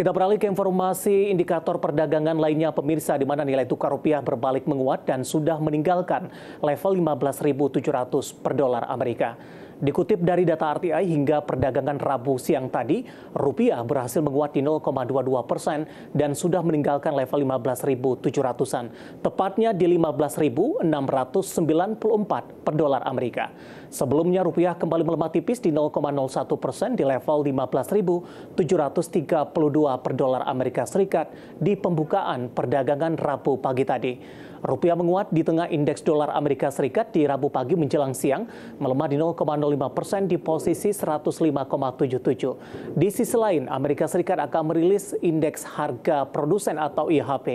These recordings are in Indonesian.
Kita beralih ke informasi indikator perdagangan lainnya pemirsa di mana nilai tukar rupiah berbalik menguat dan sudah meninggalkan level 15.700 per dolar Amerika. Dikutip dari data RTI hingga perdagangan Rabu siang tadi, rupiah berhasil menguat di 0,22 persen dan sudah meninggalkan level 15.700-an, tepatnya di 15.694 per dolar Amerika. Sebelumnya rupiah kembali melemah tipis di 0,01 persen di level 15.732 per dolar Amerika Serikat di pembukaan perdagangan Rabu pagi tadi. Rupiah menguat di tengah indeks dolar Amerika Serikat di Rabu pagi menjelang siang melemah di 0,05 persen di posisi 105,77. Di sisi lain, Amerika Serikat akan merilis indeks harga produsen atau IHP,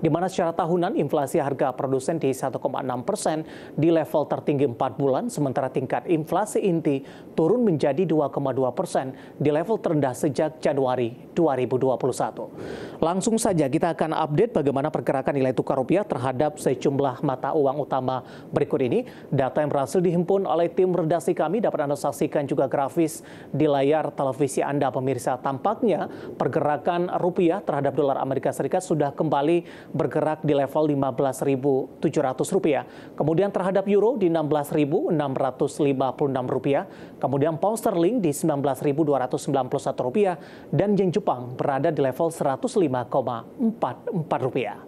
di mana secara tahunan inflasi harga produsen di 1,6 persen di level tertinggi 4 bulan, sementara tingkat inflasi inti turun menjadi 2,2 persen di level terendah sejak Januari 2021. Langsung saja kita akan update bagaimana pergerakan nilai tukar rupiah terhadap sejumlah mata uang utama berikut ini. Data yang berhasil dihimpun oleh tim redaksi kami dapat Anda saksikan juga grafis di layar televisi Anda pemirsa. Tampaknya pergerakan rupiah terhadap dolar Amerika Serikat sudah kembali bergerak di level 15.700 rupiah. Kemudian terhadap euro di 16.656 rupiah. Kemudian pound sterling di 19.291 rupiah. Dan yen Jepang berada di level 105 5,44 rupiah.